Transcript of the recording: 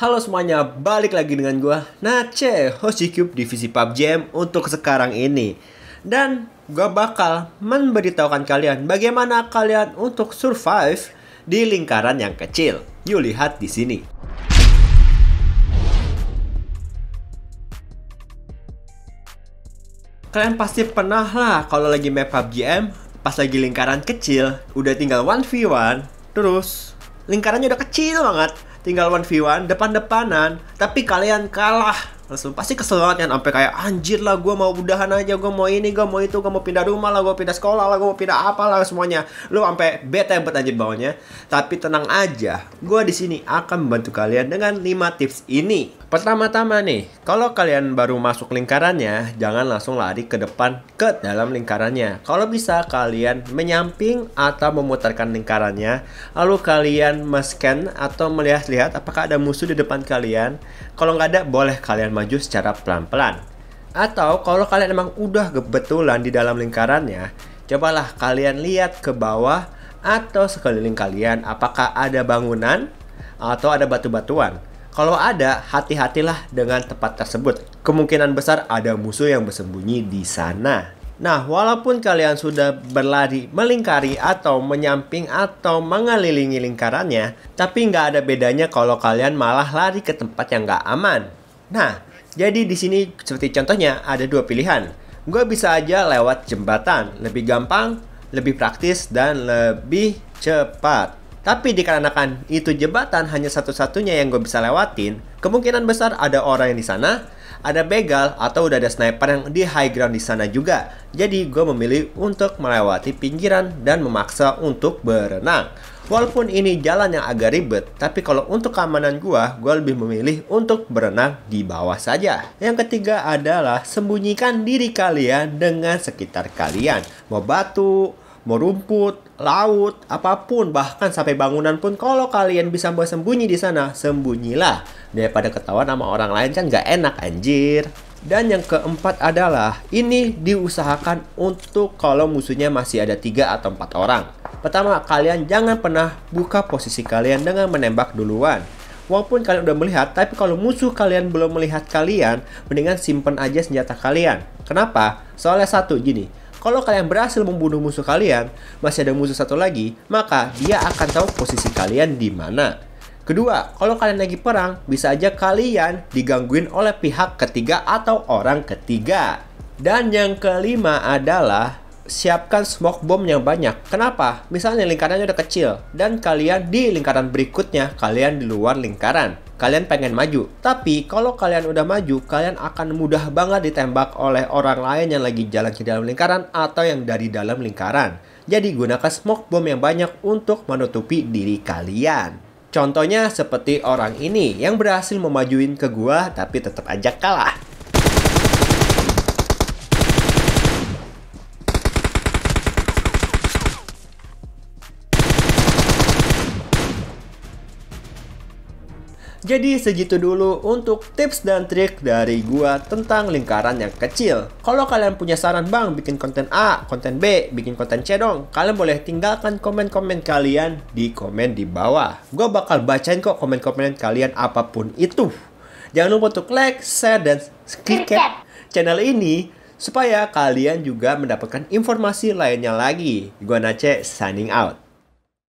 Halo semuanya, balik lagi dengan gue Nace, host Cube divisi PUBG untuk sekarang ini Dan gue bakal memberitahukan kalian bagaimana kalian untuk survive di lingkaran yang kecil Yuk lihat di sini Kalian pasti pernah lah kalau lagi map PUBG pas lagi lingkaran kecil, udah tinggal 1v1, terus lingkarannya udah kecil banget tinggal one v 1 depan-depanan tapi kalian kalah langsung pasti kesel banget kan sampai kayak anjir lah gue mau udahan aja gue mau ini gue mau itu gue mau pindah rumah lah gue pindah sekolah lah gue mau pindah apa lah semuanya lu sampai bete banget anjir bawahnya tapi tenang aja gue di sini akan membantu kalian dengan 5 tips ini Pertama-tama nih, kalau kalian baru masuk lingkarannya, jangan langsung lari ke depan ke dalam lingkarannya. Kalau bisa kalian menyamping atau memutarkan lingkarannya, lalu kalian scan atau melihat-lihat apakah ada musuh di depan kalian. Kalau nggak ada, boleh kalian maju secara pelan-pelan. Atau kalau kalian emang udah kebetulan di dalam lingkarannya, cobalah kalian lihat ke bawah atau sekeliling kalian apakah ada bangunan atau ada batu-batuan. Kalau ada, hati-hatilah dengan tempat tersebut. Kemungkinan besar ada musuh yang bersembunyi di sana. Nah, walaupun kalian sudah berlari melingkari atau menyamping atau mengelilingi lingkarannya, tapi nggak ada bedanya kalau kalian malah lari ke tempat yang nggak aman. Nah, jadi di sini seperti contohnya ada dua pilihan. Gue bisa aja lewat jembatan, lebih gampang, lebih praktis, dan lebih cepat. Tapi dikarenakan itu jembatan hanya satu-satunya yang gue bisa lewatin, kemungkinan besar ada orang yang di sana, ada begal atau udah ada sniper yang di high ground di sana juga. Jadi gue memilih untuk melewati pinggiran dan memaksa untuk berenang. Walaupun ini jalan yang agak ribet, tapi kalau untuk keamanan gua, gua lebih memilih untuk berenang di bawah saja. Yang ketiga adalah sembunyikan diri kalian dengan sekitar kalian. Mau batu, mau rumput, laut, apapun, bahkan sampai bangunan pun kalau kalian bisa bersembunyi di sana, sembunyilah. Daripada ketahuan sama orang lain kan nggak enak anjir. Dan yang keempat adalah ini diusahakan untuk kalau musuhnya masih ada tiga atau empat orang. Pertama, kalian jangan pernah buka posisi kalian dengan menembak duluan. Walaupun kalian udah melihat, tapi kalau musuh kalian belum melihat kalian, mendingan simpen aja senjata kalian. Kenapa? Soalnya satu, gini, kalau kalian berhasil membunuh musuh kalian, masih ada musuh satu lagi, maka dia akan tahu posisi kalian di mana. Kedua, kalau kalian lagi perang, bisa aja kalian digangguin oleh pihak ketiga atau orang ketiga. Dan yang kelima adalah siapkan smoke bomb yang banyak. Kenapa? Misalnya lingkarannya udah kecil, dan kalian di lingkaran berikutnya, kalian di luar lingkaran kalian pengen maju. Tapi kalau kalian udah maju, kalian akan mudah banget ditembak oleh orang lain yang lagi jalan ke dalam lingkaran atau yang dari dalam lingkaran. Jadi gunakan smoke bomb yang banyak untuk menutupi diri kalian. Contohnya seperti orang ini yang berhasil memajuin ke gua tapi tetap aja kalah. Jadi segitu dulu untuk tips dan trik dari gua tentang lingkaran yang kecil. Kalau kalian punya saran bang bikin konten A, konten B, bikin konten C dong, kalian boleh tinggalkan komen-komen kalian di komen di bawah. Gua bakal bacain kok komen-komen kalian apapun itu. Jangan lupa untuk like, share, dan subscribe channel ini supaya kalian juga mendapatkan informasi lainnya lagi. Gua Nace, signing out.